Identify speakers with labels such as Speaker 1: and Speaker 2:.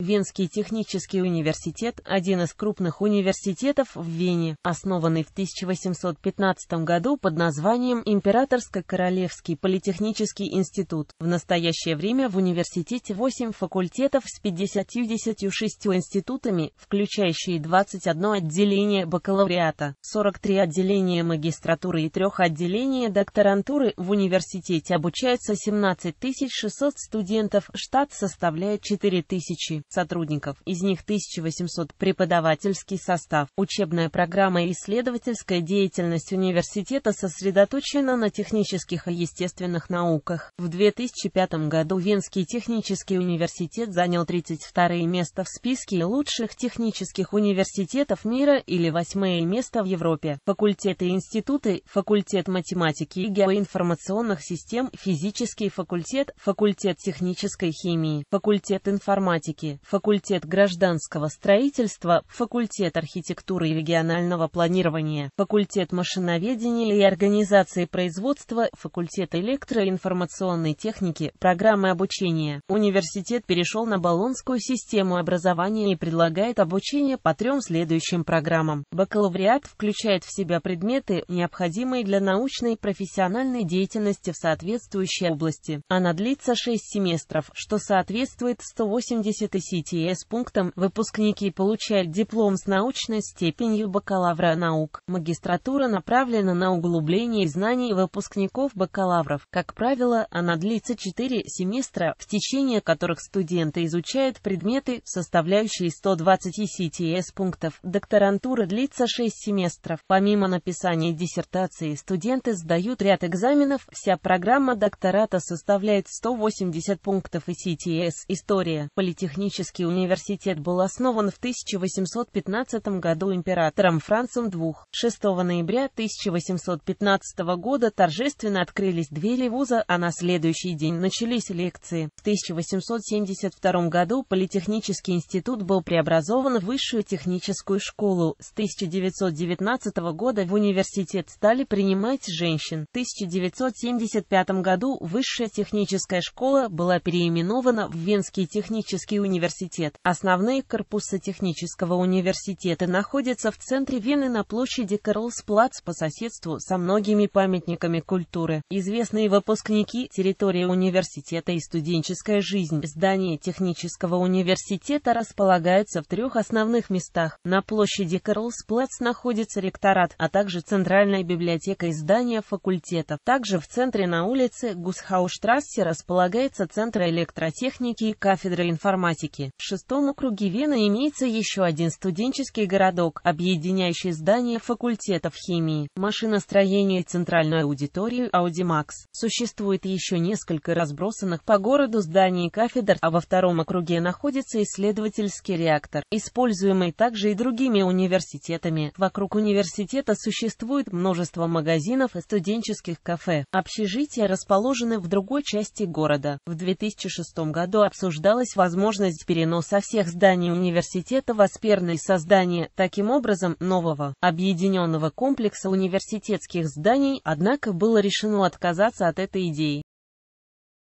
Speaker 1: Венский технический университет – один из крупных университетов в Вене, основанный в 1815 году под названием Императорско-Королевский политехнический институт. В настоящее время в университете 8 факультетов с 56 институтами, включающие 21 отделение бакалавриата, 43 отделения магистратуры и 3 отделения докторантуры. В университете обучаются 17 600 студентов, штат составляет 4 000 сотрудников, из них 1800 преподавательский состав. Учебная программа и исследовательская деятельность университета сосредоточена на технических и естественных науках. В 2005 году Венский технический университет занял 32 место в списке лучших технических университетов мира или 8 место в Европе. Факультеты и институты, факультет математики и геоинформационных систем, физический факультет, факультет технической химии, факультет информатики, факультет гражданского строительства, факультет архитектуры и регионального планирования, факультет машиноведения и организации производства, факультет электроинформационной техники, программы обучения. Университет перешел на Болонскую систему образования и предлагает обучение по трем следующим программам. Бакалавриат включает в себя предметы, необходимые для научной и профессиональной деятельности в соответствующей области. Она длится 6 семестров, что соответствует 187 CTS пунктом выпускники получают диплом с научной степенью бакалавра наук. Магистратура направлена на углубление знаний выпускников бакалавров. Как правило, она длится 4 семестра, в течение которых студенты изучают предметы, составляющие 120 CTS пунктов. Докторантура длится 6 семестров. Помимо написания диссертации, студенты сдают ряд экзаменов. Вся программа доктората составляет 180 пунктов и CTS. История, политехническая католический университет был основан в 1815 году императором Францем II. 6 ноября 1815 года торжественно открылись двери вуза, а на следующий день начались лекции. В 1872 году Политехнический институт был преобразован в высшую техническую школу. С 1919 года в университет стали принимать женщин. В 1975 году высшая техническая школа была переименована в Венский технический университет университет. Основные корпусы технического университета находятся в центре Вены на площади Карлсплац по соседству со многими памятниками культуры. Известные выпускники, территория университета и студенческая жизнь. Здание технического университета располагается в трех основных местах. На площади Карлсплац находится ректорат, а также центральная библиотека и здание факультетов. Также в центре на улице Гусхауштрассе располагается Центр электротехники и кафедра информатики. Америки. В шестом округе Вена имеется еще один студенческий городок, объединяющий здания факультетов химии, машиностроения и центральную аудиторию Аудимакс. Существует еще несколько разбросанных по городу зданий и кафедр, а во втором округе находится исследовательский реактор, используемый также и другими университетами. Вокруг университета существует множество магазинов и студенческих кафе. Общежития расположены в другой части города. В 2006 году обсуждалась возможность наладить перенос со всех зданий университета в асперный и создание, таким образом, нового, объединенного комплекса университетских зданий, однако было решено отказаться от этой идеи.